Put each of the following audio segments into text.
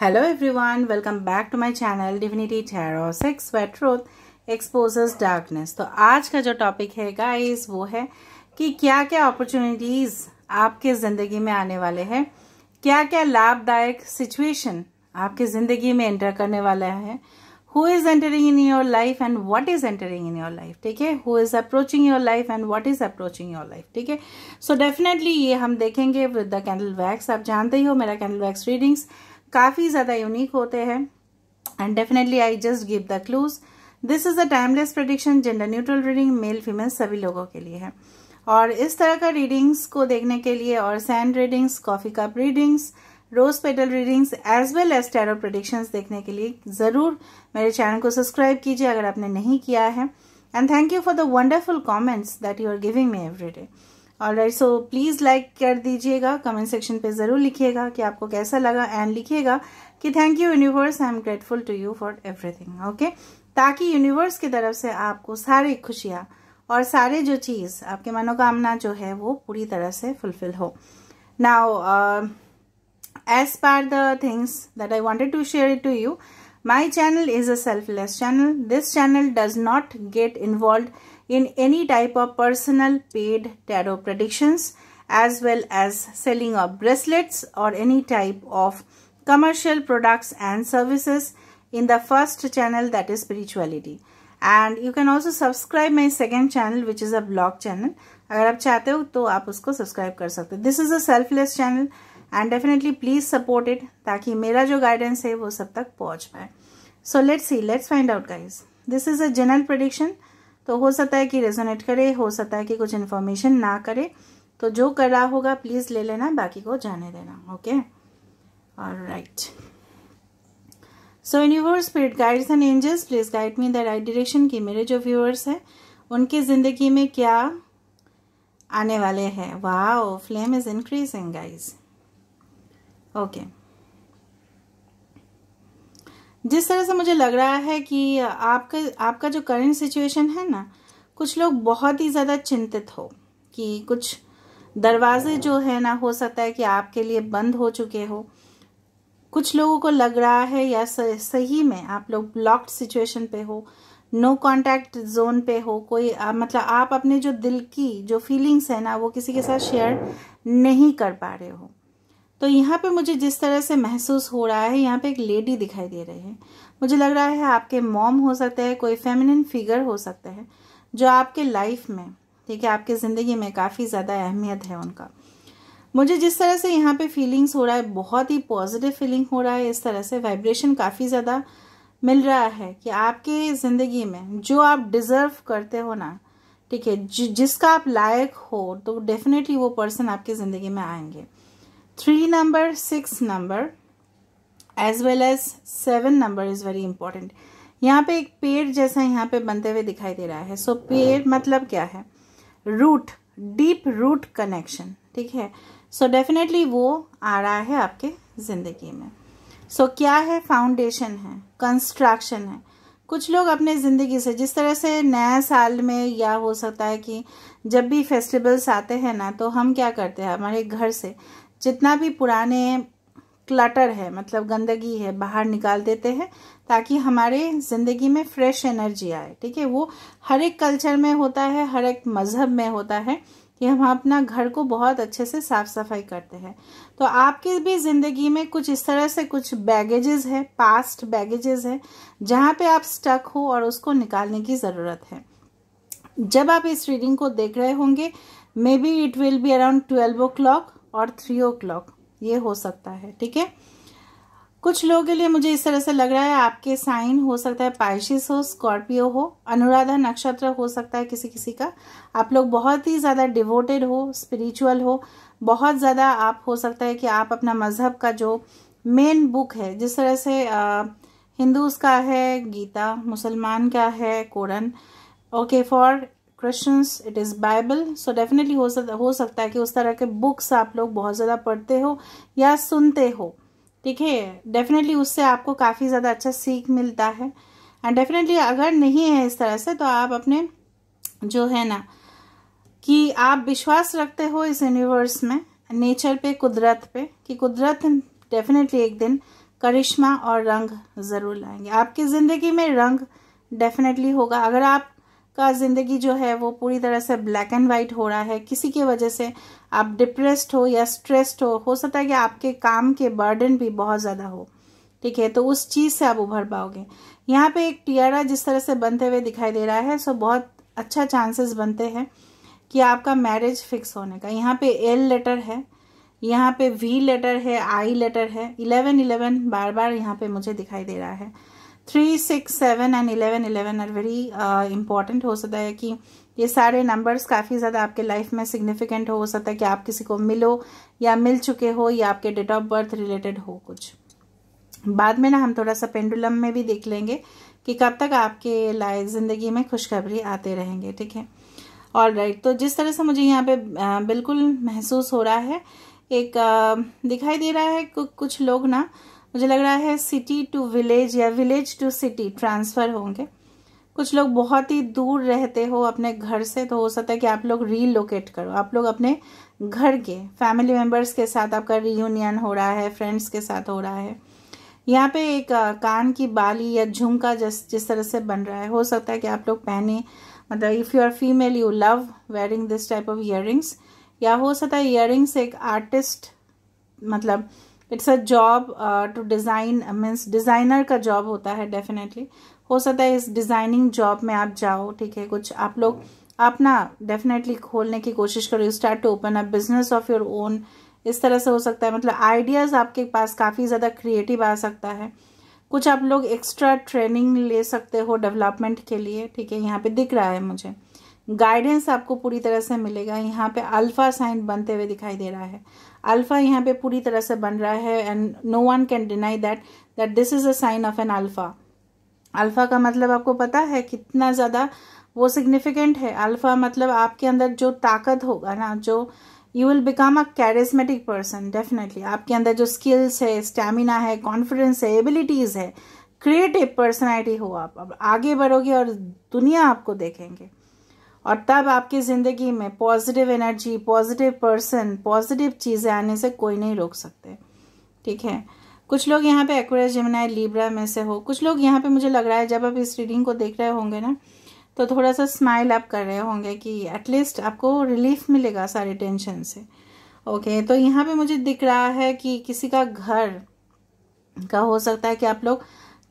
Hello everyone welcome back to my channel divinity Tarot sex वेट्रोथ exposures darkness तो आज का जो टॉपिक है गाइस वो है कि क्या क्या अपॉर्चुनिटीज आपके ज़िंदगी में आने वाले हैं क्या क्या लाभदायक सिचुएशन आपके ज़िंदगी में एंटर करने वाला है who is entering in your life and what is entering in your life ठीक है who is approaching your life and what is approaching your life ठीक है सो डेफिनेटली ये हम देखेंगे विद द कैंडल वैक्स आप जानते ही हो मेरा कैंडल वैक्स रीडिंग्स काफ़ी ज़्यादा यूनिक होते हैं and definitely I just give the clues this is a timeless prediction gender neutral reading male female सभी लोगों के लिए है और इस तरह का रीडिंग्स को देखने के लिए और sand readings coffee cup readings rose petal readings as well as tarot predictions देखने के लिए ज़रूर मेरे चैनल को सब्सक्राइब कीजिए अगर आपने नहीं किया है and thank you for the wonderful comments that you are giving me every day और राइट सो प्लीज़ लाइक कर दीजिएगा कमेंट सेक्शन पे ज़रूर लिखिएगा कि आपको कैसा लगा एंड लिखिएगा कि thank you universe I am grateful to you for everything okay ताकि यूनिवर्स की तरफ से आपको सारी खुशियां और सारे जो चीज़ आपके मनोकामना जो है वो पूरी तरह से फुलफिल हो now as per the things that I wanted to share it to you my channel is a selfless channel this channel does not get involve in any type of personal paid tarot predictions as well as selling of bracelets or any type of commercial products and services in the first channel that is spirituality and you can also subscribe my second channel which is a blog channel अगर आप चाहते हो तो आप उसको subscribe कर this is a is a selfless channel and definitely please support it ताकि मेरा जो गाइडेंस है वो सब तक पहुंच पाए so let's see let's find out guys तो हो सकता है कि रेजोनेट करे हो सकता है कि कुछ इन्फॉर्मेशन ना करे तो जो कर रहा होगा प्लीज़ ले लेना बाकी को जाने देना ओके और right so your spirit guides and angels please guide me the right direction की मेरे जो व्यूअर्स हैं उनकी ज़िंदगी में क्या आने वाले हैं वाह flame is increasing guys okay जिस तरह से मुझे लग रहा है कि आपका आपका जो करंट सिचुएशन है ना कुछ लोग बहुत ही ज़्यादा चिंतित हो कि कुछ दरवाजे जो है ना हो सकता है कि आपके लिए बंद हो चुके हो कुछ लोगों को लग रहा है या सही में आप लोग ब्लॉक्ड सिचुएशन पे हो नो कांटेक्ट जोन पे हो कोई आ, मतलब आप अपने जो दिल की जो फीलिंग्स है ना वो किसी के साथ शेयर नहीं कर पा रहे हो तो यहाँ पे मुझे जिस तरह से महसूस हो रहा है यहाँ पे एक लेडी दिखाई दे रही है मुझे लग रहा है आपके मॉम हो सकते हैं कोई फेमिनिन फिगर हो सकता है जो आपके लाइफ में ठीक है आपके ज़िंदगी में काफ़ी ज़्यादा अहमियत है उनका मुझे जिस तरह से यहाँ पे फीलिंग्स हो रहा है बहुत ही पॉजिटिव फीलिंग हो रहा है इस तरह से वाइब्रेशन काफ़ी ज़्यादा मिल रहा है कि आपके ज़िंदगी में जो आप डिज़र्व करते हो ना ठीक है जिसका आप लायक हो तो डेफिनेटली वो पर्सन आपकी ज़िंदगी में आएंगे three number six number as well as seven number is very important यहाँ पे एक पेड़ जैसा यहाँ पे बनते हुए दिखाई दे रहा है सो so, पेड़ मतलब क्या है रूट डीप रूट कनेक्शन ठीक है सो so, डेफिनेटली वो आ रहा है आपके ज़िंदगी में सो so, क्या है फाउंडेशन है कंस्ट्रक्शन है कुछ लोग अपने ज़िंदगी से जिस तरह से नया साल में या हो सकता है कि जब भी फेस्टिवल्स आते हैं ना तो हम क्या करते हैं हमारे घर से जितना भी पुराने क्लटर है मतलब गंदगी है बाहर निकाल देते हैं ताकि हमारे ज़िंदगी में फ्रेश एनर्जी आए ठीक है वो हर एक कल्चर में होता है हर एक मज़हब में होता है कि हम अपना घर को बहुत अच्छे से साफ सफाई करते हैं तो आपकी भी ज़िंदगी में कुछ इस तरह से कुछ बैगेजेस है पास्ट बैगेजेस है जहाँ पे आप स्टक हो और उसको निकालने की ज़रूरत है जब आप इस रीडिंग को देख रहे होंगे मे be it will be around twelve o'clock और थ्री ओ क्लॉक ये हो सकता है ठीक है कुछ लोगों के लिए मुझे इस तरह से लग रहा है आपके साइन हो सकता है पाइशिस हो स्कॉर्पियो हो अनुराधा नक्षत्र हो सकता है किसी किसी का आप लोग बहुत ही ज़्यादा डिवोटेड हो स्पिरिचुअल हो बहुत ज़्यादा आप हो सकता है कि आप अपना मज़हब का जो मेन बुक है जिस तरह से हिंदूज़ का है गीता मुसलमान का है Koran okay for questions it is Bible so definitely हो सकता हो सकता है कि उस तरह के बुक्स आप लोग बहुत ज़्यादा पढ़ते हो या सुनते हो ठीक है डेफिनेटली उससे आपको काफ़ी ज़्यादा अच्छा सीख मिलता है एंड डेफिनेटली अगर नहीं है इस तरह से तो आप अपने जो है ना कि आप विश्वास रखते हो इस यूनिवर्स में नेचर पे कुदरत पे कि कुदरत डेफिनेटली एक दिन करिश्मा और रंग ज़रूर लाएंगे आपकी ज़िंदगी में रंग डेफिनेटली होगा अगर आप का ज़िंदगी जो है वो पूरी तरह से ब्लैक एंड वाइट हो रहा है किसी की वजह से आप डिप्रेस्ड हो या स्ट्रेस्ड हो हो सकता है कि आपके काम के बर्डन भी बहुत ज़्यादा हो ठीक है तो उस चीज़ से आप उभर पाओगे यहाँ पे एक टियारा जिस तरह से बनते हुए दिखाई दे रहा है सो बहुत अच्छा चांसेस बनते हैं कि आपका मैरिज फिक्स होने का यहाँ पे एल लेटर है यहाँ पे वी लेटर है आई लेटर है इलेवन इलेवन बार बार यहाँ पे मुझे दिखाई दे रहा है three six seven and eleven eleven are very important हो सकता है कि ये सारे नंबर्स काफ़ी ज़्यादा आपके लाइफ में सिग्निफिकेंट हो सकता है कि आप किसी को मिलो या मिल चुके हो या आपके डेट ऑफ बर्थ रिलेटेड हो कुछ बाद में ना हम थोड़ा सा पेंडुलम में भी देख लेंगे कि कब तक आपके लाइफ ज़िंदगी में खुशखबरी आते रहेंगे ठीक है और राइट तो जिस तरह से मुझे यहाँ पे बिल्कुल महसूस हो रहा है एक दिखाई दे रहा है कुछ लोग ना मुझे लग रहा है सिटी टू विलेज या विलेज टू सिटी ट्रांसफ़र होंगे कुछ लोग बहुत ही दूर रहते हो अपने घर से तो हो सकता है कि आप लोग रीलोकेट करो आप लोग अपने घर के फैमिली मेम्बर्स के साथ आपका रीयूनियन हो रहा है फ्रेंड्स के साथ हो रहा है यहाँ पे एक कान की बाली या झुमका जिस जिस तरह से बन रहा है हो सकता है कि आप लोग पहने मतलब if you are female you love wearing this type of ear या हो सकता है ईयर एक आर्टिस्ट मतलब it's a job to design means designer का जॉब होता है डेफिनेटली हो सकता है इस डिज़ाइनिंग जॉब में आप जाओ ठीक है कुछ आप लोग आप ना डेफिनेटली खोलने की कोशिश करो start to open a business of your own इस तरह से हो सकता है मतलब आइडियाज़ आपके पास काफ़ी ज़्यादा क्रिएटिव आ सकता है कुछ आप लोग एक्स्ट्रा ट्रेनिंग ले सकते हो डेवलपमेंट के लिए ठीक है यहाँ पे दिख रहा है मुझे गाइडेंस आपको पूरी तरह से मिलेगा यहाँ पे अल्फा साइन बनते हुए दिखाई दे रहा है अल्फ़ा यहाँ पे पूरी तरह से बन रहा है and no one can deny that that this is a sign of an alpha alpha का मतलब आपको पता है कितना ज़्यादा वो सिग्निफिकेंट है अल्फ़ा मतलब आपके अंदर जो ताकत होगा ना जो you will become a charismatic person definitely आपके अंदर जो स्किल्स है स्टेमिना है कॉन्फिडेंस है एबिलिटीज़ है क्रिएटिव पर्सनैलिटी हो आप अब आगे बढ़ोगे और दुनिया आपको देखेंगे और तब आपकी ज़िंदगी में positive energy positive person positive चीज़ें आने से कोई नहीं रोक सकते ठीक है कुछ लोग यहाँ पे एक्वेरियस जमुनाई लीब्रा में से हो कुछ लोग यहाँ पे मुझे लग रहा है जब आप इस रीडिंग को देख रहे होंगे ना तो थोड़ा सा स्माइल आप कर रहे होंगे कि एटलीस्ट आपको रिलीफ मिलेगा सारे टेंशन से ओके तो यहाँ पे मुझे दिख रहा है कि किसी का घर का हो सकता है कि आप लोग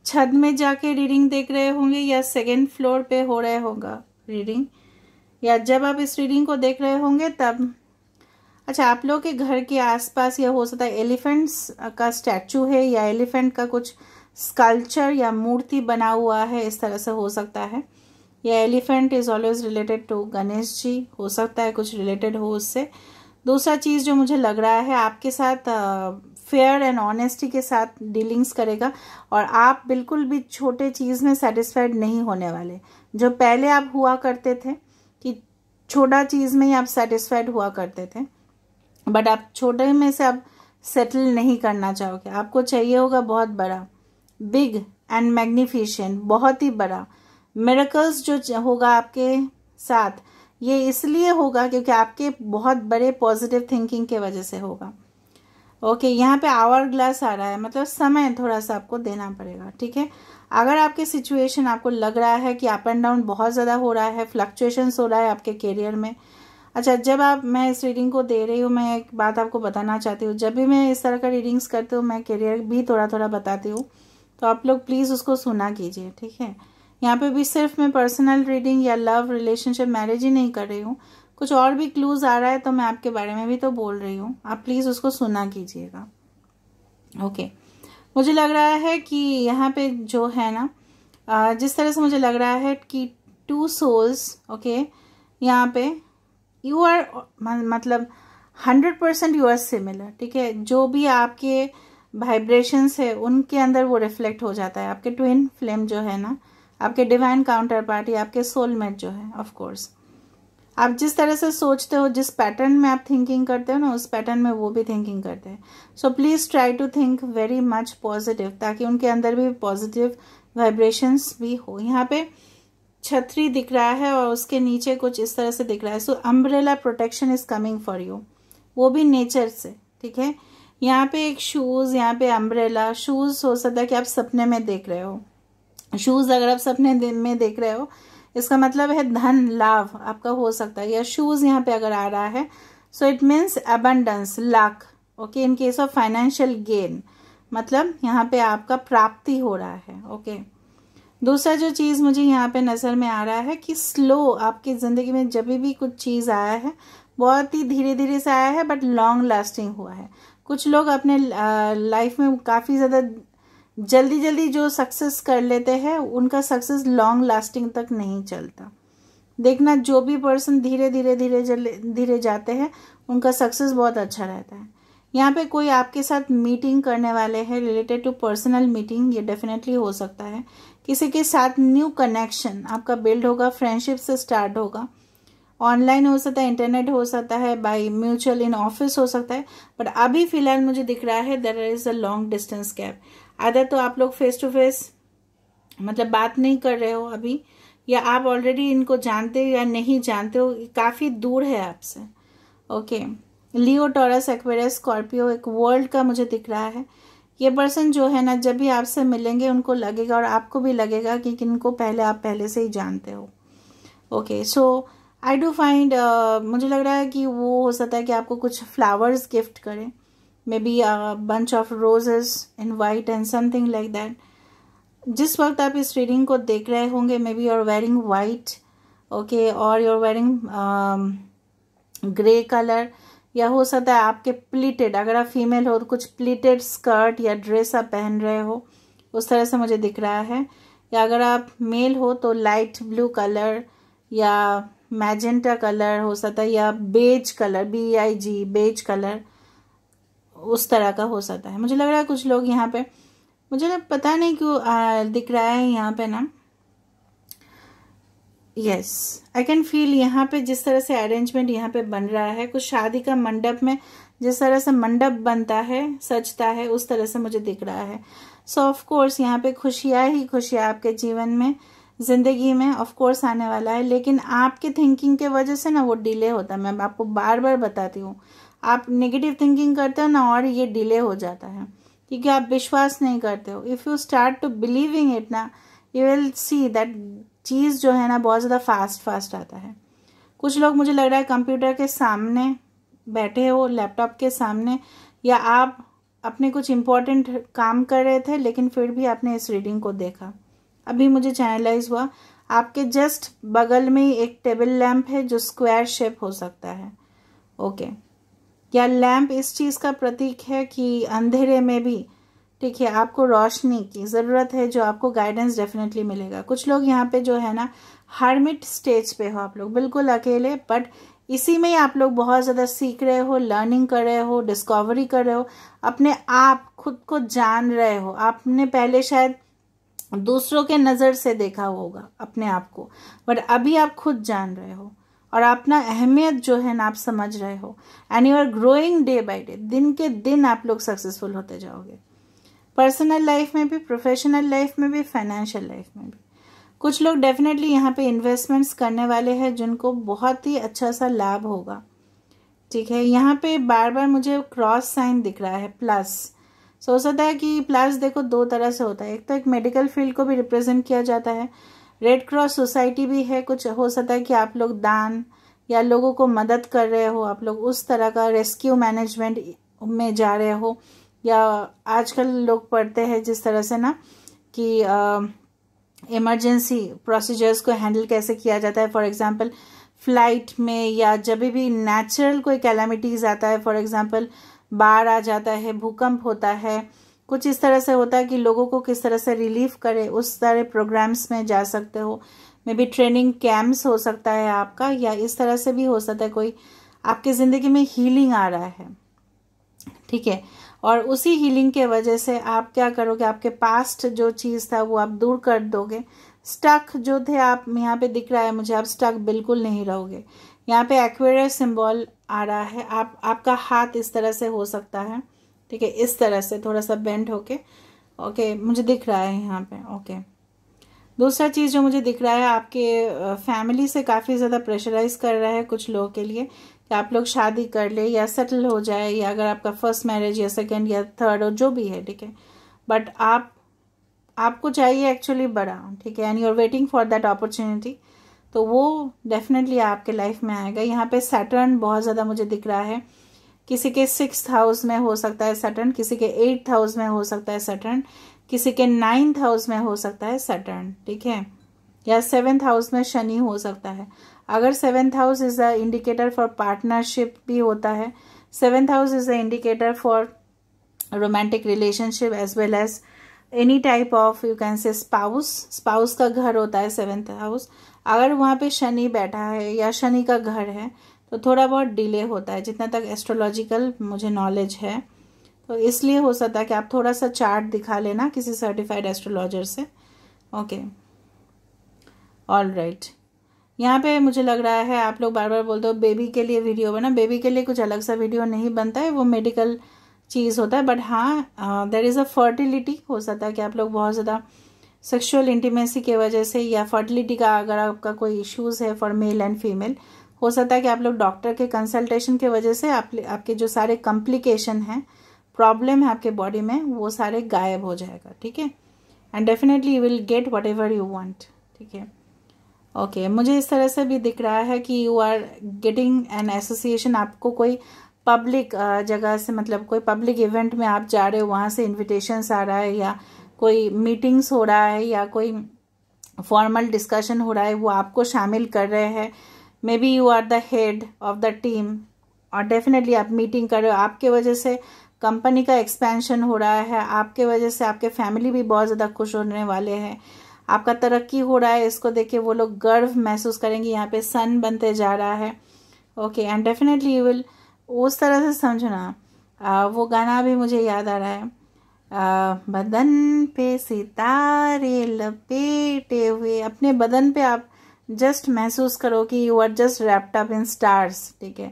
छत में जाके रीडिंग देख रहे होंगे या सेकेंड फ्लोर पे हो रहे होगा रीडिंग या जब आप इस रीडिंग को देख रहे होंगे तब अच्छा आप लोगों के घर के आसपास या हो सकता है एलिफेंट्स का स्टैचू है या एलिफेंट का कुछ स्कल्पचर या मूर्ति बना हुआ है इस तरह से हो सकता है या elephant is always related to Ganesh ji हो सकता है कुछ रिलेटेड हो उससे दूसरा चीज़ जो मुझे लग रहा है आपके साथ फेयर एंड ऑनेस्टी के साथ डीलिंग्स करेगा और आप बिल्कुल भी छोटे चीज़ में सेटिस्फाइड नहीं होने वाले जो पहले आप हुआ करते थे छोटा चीज़ में ही आप सेटिस्फाइड हुआ करते थे बट आप छोटे में से आप सेटल नहीं करना चाहोगे आपको चाहिए होगा बहुत बड़ा बिग एंड मैग्निफिशेंट बहुत ही बड़ा मेरेकल्स जो होगा आपके साथ ये इसलिए होगा क्योंकि आपके बहुत बड़े पॉजिटिव थिंकिंग के वजह से होगा ओके okay, यहाँ पे आवर ग्लास आ रहा है मतलब समय थोड़ा सा आपको देना पड़ेगा ठीक है अगर आपके सिचुएशन आपको लग रहा है कि अप एंड डाउन बहुत ज़्यादा हो रहा है फ्लक्चुएशंस हो रहा है आपके करियर में अच्छा जब आप मैं इस रीडिंग को दे रही हूँ मैं एक बात आपको बताना चाहती हूँ जब भी मैं इस तरह का रीडिंग्स करती हूँ मैं करियर भी थोड़ा थोड़ा बताती हूँ तो आप लोग प्लीज़ उसको सुना कीजिए ठीक है यहाँ पे भी सिर्फ मैं पर्सनल रीडिंग या लव रिलेशनशिप मैरिज ही नहीं कर रही हूँ कुछ और भी क्लूज आ रहा है तो मैं आपके बारे में भी तो बोल रही हूँ आप प्लीज़ उसको सुना कीजिएगा ओके okay. मुझे लग रहा है कि यहाँ पे जो है ना जिस तरह से मुझे लग रहा है कि टू सोल्स ओके यहाँ पे यू आर मतलब hundred percent you are similar ठीक है जो भी आपके वाइब्रेशंस है उनके अंदर वो रिफ्लेक्ट हो जाता है आपके ट्विन फ्लेम जो है ना आपके डिवाइन काउंटर पार्टी आपके सोलमेट जो है ऑफकोर्स आप जिस तरह से सोचते हो जिस पैटर्न में आप थिंकिंग करते हो ना उस पैटर्न में वो भी थिंकिंग करते हैं so please try to think very much positive ताकि उनके अंदर भी पॉजिटिव वाइब्रेशंस भी हो यहाँ पे छतरी दिख रहा है और उसके नीचे कुछ इस तरह से दिख रहा है so umbrella protection is coming for you वो भी नेचर से ठीक है यहाँ पे एक शूज़ यहाँ पे अम्ब्रेला शूज़ हो सकता है कि आप सपने में देख रहे हो शूज़ अगर आप सपने में देख रहे हो इसका मतलब है धन लाभ आपका हो सकता है या शूज़ यहाँ पे अगर आ रहा है so it means abundance luck okay in case of financial gain मतलब यहाँ पे आपका प्राप्ति हो रहा है ओके okay. दूसरा जो चीज़ मुझे यहाँ पे नज़र में आ रहा है कि स्लो आपकी ज़िंदगी में जब भी कुछ चीज़ आया है बहुत ही धीरे धीरे से आया है बट लॉन्ग लास्टिंग हुआ है कुछ लोग अपने लाइफ में काफ़ी ज़्यादा जल्दी जल्दी जो सक्सेस कर लेते हैं उनका सक्सेस लॉन्ग लास्टिंग तक नहीं चलता देखना जो भी पर्सन धीरे धीरे धीरे धीरे जाते हैं उनका सक्सेस बहुत अच्छा रहता है यहाँ पे कोई आपके साथ मीटिंग करने वाले हैं रिलेटेड टू पर्सनल मीटिंग ये डेफिनेटली हो सकता है किसी के साथ न्यू कनेक्शन आपका बिल्ड होगा फ्रेंडशिप से स्टार्ट होगा ऑनलाइन हो सकता है इंटरनेट हो सकता है बाई म्यूचुअल इन ऑफिस हो सकता है बट अभी फिलहाल मुझे दिख रहा है there is a long distance gap आधा तो आप लोग फेस टू फेस मतलब बात नहीं कर रहे हो अभी या आप ऑलरेडी इनको जानते हो या नहीं जानते हो काफ़ी दूर है आपसे okay Leo Taurus Aquarius Scorpio एक वर्ल्ड का मुझे दिख रहा है ये पर्सन जो है ना जब भी आपसे मिलेंगे उनको लगेगा और आपको भी लगेगा कि किनको पहले आप पहले से ही जानते हो okay so I do find मुझे लग रहा है कि वो हो सकता है कि आपको कुछ फ्लावर्स गिफ्ट करें maybe a bunch of roses in white and something like that जिस वक्त आप इस रीडिंग को देख रहे होंगे मे maybe you are white okay और यू आर ग्रे कलर या हो सकता है आपके प्लीटेड अगर आप फीमेल हो तो कुछ प्लीटेड स्कर्ट या ड्रेस आप पहन रहे हो उस तरह से मुझे दिख रहा है या अगर आप मेल हो तो लाइट ब्लू कलर या मैजेंटा कलर हो सकता है या beige colour B I G beige colour उस तरह का हो सकता है मुझे लग रहा है कुछ लोग यहाँ पे मुझे पता नहीं क्यों दिख रहा है यहाँ पे ना यस आई कैन फील यहाँ पे जिस तरह से अरेंजमेंट यहाँ पे बन रहा है कुछ शादी का मंडप में जिस तरह से मंडप बनता है सजता है उस तरह से मुझे दिख रहा है सो ऑफकोर्स यहाँ पे खुशियाँ ही खुशियाँ आपके जीवन में ज़िंदगी में ऑफ कोर्स आने वाला है लेकिन आपके थिंकिंग के वजह से ना वो डिले होता है मैं आपको बार बार बताती हूँ आप नेगेटिव थिंकिंग करते हो ना और ये डिले हो जाता है क्योंकि आप विश्वास नहीं करते हो if you start to believing it ना यू विल सी दैट चीज़ जो है ना बहुत ज़्यादा फास्ट फास्ट आता है कुछ लोग मुझे लग रहा है कंप्यूटर के सामने बैठे हो लैपटॉप के सामने या आप अपने कुछ इम्पोर्टेंट काम कर रहे थे लेकिन फिर भी आपने इस रीडिंग को देखा अभी मुझे चैनलाइज हुआ आपके जस्ट बगल में एक टेबल लैम्प है जो स्क्वायर शेप हो सकता है ओके okay. क्या लैम्प इस चीज़ का प्रतीक है कि अंधेरे में भी ठीक है आपको रोशनी की ज़रूरत है जो आपको गाइडेंस डेफिनेटली मिलेगा कुछ लोग यहाँ पे जो है ना हार्मिट स्टेज पे हो आप लोग बिल्कुल अकेले बट इसी में ही आप लोग बहुत ज़्यादा सीख रहे हो लर्निंग कर रहे हो डिस्कवरी कर रहे हो अपने आप खुद को जान रहे हो आपने पहले शायद दूसरों के नज़र से देखा होगा अपने आप को बट अभी आप खुद जान रहे हो और अपना अहमियत जो है ना आप समझ रहे हो and you are growing day by day दिन के दिन आप लोग सक्सेसफुल होते जाओगे पर्सनल लाइफ में भी प्रोफेशनल लाइफ में भी फाइनेंशियल लाइफ में भी कुछ लोग डेफिनेटली यहाँ पे इन्वेस्टमेंट्स करने वाले हैं जिनको बहुत ही अच्छा सा लाभ होगा ठीक है यहाँ पे बार बार मुझे क्रॉस साइन दिख रहा है प्लस सो सकता है कि प्लस देखो दो तरह से होता है एक तो एक मेडिकल फील्ड को भी रिप्रेजेंट किया जाता है रेड क्रॉस सोसाइटी भी है कुछ हो सकता है कि आप लोग दान या लोगों को मदद कर रहे हो आप लोग उस तरह का रेस्क्यू मैनेजमेंट में जा रहे हो या आजकल लोग पढ़ते हैं जिस तरह से ना कि इमरजेंसी प्रोसीजर्स को हैंडल कैसे किया जाता है फॉर एग्जांपल फ्लाइट में या जब भी नेचुरल कोई कैलामिटीज़ आता है फॉर एग्जांपल बाढ़ आ जाता है भूकंप होता है कुछ इस तरह से होता है कि लोगों को किस तरह से रिलीफ करे उस सारे प्रोग्राम्स में जा सकते हो मे बी ट्रेनिंग कैम्प्स हो सकता है आपका या इस तरह से भी हो सकता है कोई आपकी ज़िंदगी में हीलिंग आ रहा है ठीक है और उसी हीलिंग के वजह से आप क्या करोगे आपके पास्ट जो चीज़ था वो आप दूर कर दोगे स्टक जो थे आप यहाँ पे दिख रहा है मुझे आप स्टक बिल्कुल नहीं रहोगे यहाँ पे एक्वेरियस सिंबल आ रहा है आप आपका हाथ इस तरह से हो सकता है ठीक है इस तरह से थोड़ा सा बेंड होके ओके मुझे दिख रहा है यहाँ पे ओके दूसरा चीज़ जो मुझे दिख रहा है आपके फैमिली से काफ़ी ज़्यादा प्रेशराइज कर रहा है कुछ लोगों के लिए कि आप लोग शादी कर ले या सेटल हो जाए या अगर आपका फर्स्ट मैरिज या सेकेंड या थर्ड हो जो भी है ठीक है बट आप आपको चाहिए एक्चुअली बड़ा ठीक है and you are waiting for that opportunity तो वो डेफिनेटली आपके लाइफ में आएगा यहाँ पे सैटर्न बहुत ज़्यादा मुझे दिख रहा है किसी के सिक्स हाउस में हो सकता है सटन किसी के एट्थ हाउस में हो सकता है सटन किसी के नाइन्थ हाउस में हो सकता है सटन ठीक है या सेवेंथ हाउस में शनि हो सकता है अगर seventh house is a indicator for partnership भी होता है seventh house is a indicator for romantic relationship as well as any type of you can say spouse spouse का घर होता है सेवेंथ हाउस अगर वहाँ पे शनि बैठा है या शनि का घर है तो थोड़ा बहुत डिले होता है जितना तक एस्ट्रोलॉजिकल मुझे नॉलेज है तो इसलिए हो सकता है कि आप थोड़ा सा चार्ट दिखा लेना किसी सर्टिफाइड एस्ट्रोलॉजर से ओके ऑल राइट यहाँ पे मुझे लग रहा है आप लोग बार बार बोलते हो बेबी के लिए वीडियो बना बेबी के लिए कुछ अलग सा वीडियो नहीं बनता है वो मेडिकल चीज़ होता है बट हाँ देर इज़ अ फर्टिलिटी हो सकता है कि आप लोग बहुत ज़्यादा सेक्सुअल इंटीमेसी के वजह से या फर्टिलिटी का अगर आपका कोई इश्यूज़ है फॉर मेल एंड फीमेल हो सकता है कि आप लोग डॉक्टर के कंसल्टेशन के वजह से आप आपके जो सारे कॉम्प्लिकेशन हैं प्रॉब्लम है आपके बॉडी में वो सारे गायब हो जाएगा ठीक है and definitely you will get whatever you want ठीक है ओके okay, मुझे इस तरह से भी दिख रहा है कि you are getting an association आपको कोई पब्लिक जगह से मतलब कोई पब्लिक इवेंट में आप जा रहे हो वहाँ से इन्विटेशन आ रहा है या कोई मीटिंग्स हो रहा है या कोई फॉर्मल डिस्कशन हो रहा है वो आपको शामिल कर रहे हैं maybe you are the head of the team और डेफिनेटली आप मीटिंग कर रहे हो आपके वजह से कंपनी का एक्सपेंशन हो रहा है आपके वजह से आपके फैमिली भी बहुत ज़्यादा खुश होने वाले हैं आपका तरक्की हो रहा है इसको देख के वो लोग गर्व महसूस करेंगे यहाँ पे सन बनते जा रहा है okay and definitely you will उस तरह से समझना आ, वो गाना भी मुझे याद आ रहा है आ, बदन पे सितारे लपेटे हुए अपने बदन पे आप जस्ट महसूस करो कि you are just wrapped up in stars ठीक है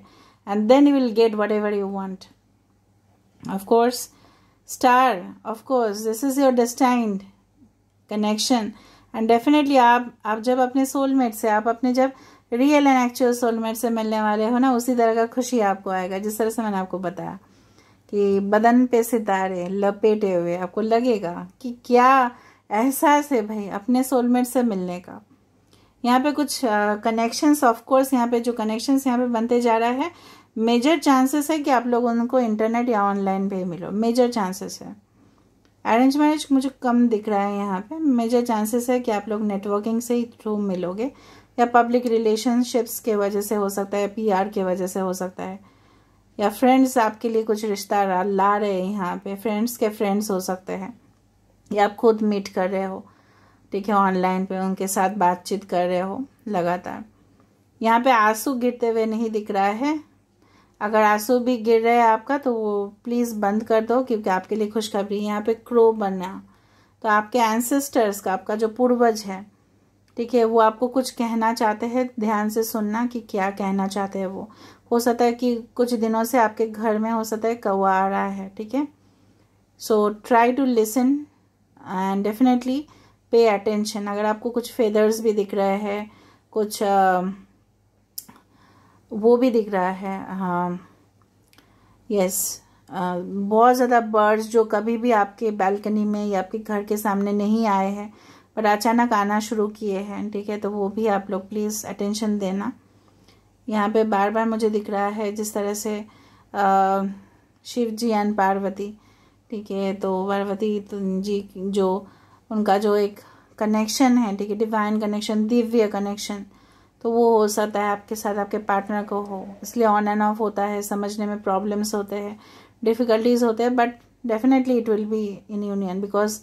and then you will get whatever you want of course star of course this is your destined connection and definitely आप आप जब अपने सोलमेट से आप अपने जब रियल एंड एक्चुअल सोलमेट से मिलने वाले हो ना उसी तरह का खुशी आपको आएगा जिस तरह से मैंने आपको बताया कि बदन पे सितारे लपेटे हुए आपको लगेगा कि क्या एहसास है भाई अपने सोलमेट से मिलने का यहाँ पे कुछ कनेक्शंस ऑफ कोर्स यहाँ पे जो कनेक्शंस यहाँ पे बनते जा रहा है मेजर चांसेस है कि आप लोग उनको इंटरनेट या ऑनलाइन पे मिलो मेजर चांसेस है अरेंज मैरिज मुझे कम दिख रहा है यहाँ पे मेजर चांसेस है कि आप लोग नेटवर्किंग से ही थ्रू मिलोगे या पब्लिक रिलेशनशिप्स के वजह से हो सकता है पी आर के वजह से हो सकता है या फ्रेंड्स आपके लिए कुछ रिश्ता ला रहे हैं यहाँ पे फ्रेंड्स के फ्रेंड्स हो सकते हैं या आप खुद मीट कर रहे हो ठीक है ऑनलाइन पे उनके साथ बातचीत कर रहे हो लगातार यहाँ पे आंसू गिरते हुए नहीं दिख रहा है अगर आंसू भी गिर रहा है आपका तो वो प्लीज़ बंद कर दो क्योंकि आपके लिए खुशखबरी यहाँ पे क्रो बनना तो आपके एंसेस्टर्स का आपका जो पूर्वज है ठीक है वो आपको कुछ कहना चाहते हैं ध्यान से सुनना कि क्या कहना चाहते हैं वो हो सकता है कि कुछ दिनों से आपके घर में हो सकता है कौआ आ रहा है ठीक है so try to listen and definitely pay attention अगर आपको कुछ फेदर्स भी दिख रहे हैं कुछ आ, वो भी दिख रहा है हाँ यस बहुत ज़्यादा बर्ड्स जो कभी भी आपके बालकनी में या आपके घर के सामने नहीं आए हैं पर अचानक आना शुरू किए हैं ठीक है तो वो भी आप लोग प्लीज़ अटेंशन देना यहाँ पे बार बार मुझे दिख रहा है जिस तरह से शिव जी एंड पार्वती ठीक है तो पार्वती जी जो उनका जो एक कनेक्शन है ठीक है डिवाइन कनेक्शन दिव्य कनेक्शन तो वो हो सकता है आपके साथ आपके पार्टनर को हो इसलिए ऑन एंड ऑफ होता है समझने में प्रॉब्लम्स होते हैं डिफ़िकल्टीज होते हैं but definitely it will be in union because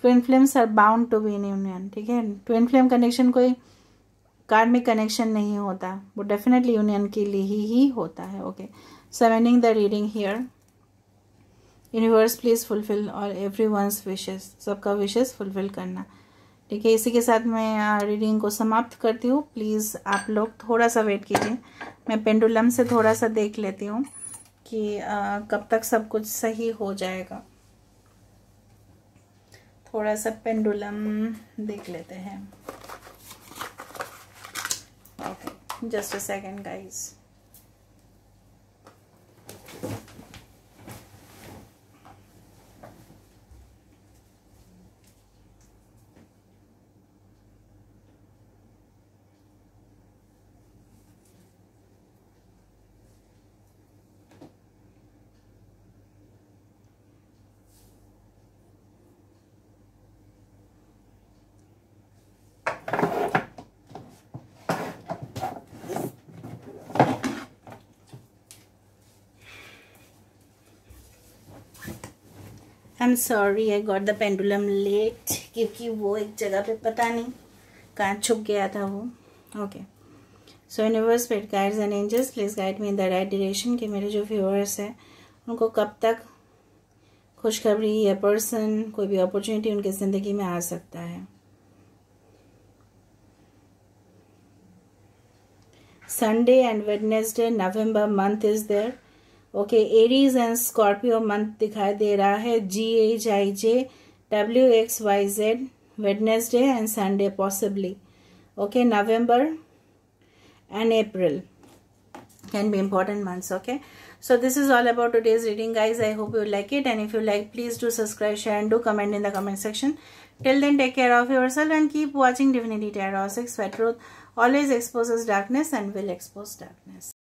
twin flames are bound to be in union ठीक है ट्विन फ्लेम कनेक्शन कोई कार्मिक कनेक्शन नहीं होता वो डेफिनेटली यूनियन के लिए ही होता है okay summoning the reading here universe please fulfil और एवरी वंस विशेज़ सबका विशेज़ फुलफ़िल करना ठीक है इसी के साथ मैं रीडिंग को समाप्त करती हूँ प्लीज़ आप लोग थोड़ा सा वेट कीजिए मैं पेंडुलम से थोड़ा सा देख लेती हूँ कि आ, कब तक सब कुछ सही हो जाएगा थोड़ा सा पेंडुलम देख लेते हैं okay just a second guys I am sorry I got the pendulum late क्योंकि वो एक जगह पे पता नहीं कहाँ छुप गया था वो okay so universe pet guides and angels please guide me in the right direction कि मेरे जो व्यूअर्स हैं उनको कब तक खुशखबरी या पर्सन कोई भी अपॉर्चुनिटी उनकी ज़िंदगी में आ सकता है Sunday and Wednesday November month is there okay Aries and Scorpio month दिखाई दे रहा है G H I J W X Y Z Wednesday and Sunday possibly okay November and April can be important months okay so this is all about today's reading guys I hope you like it and if you like please do subscribe share and do comment in the comment section till then take care of yourself and keep watching definitely tear of six always expose darkness and will expose darkness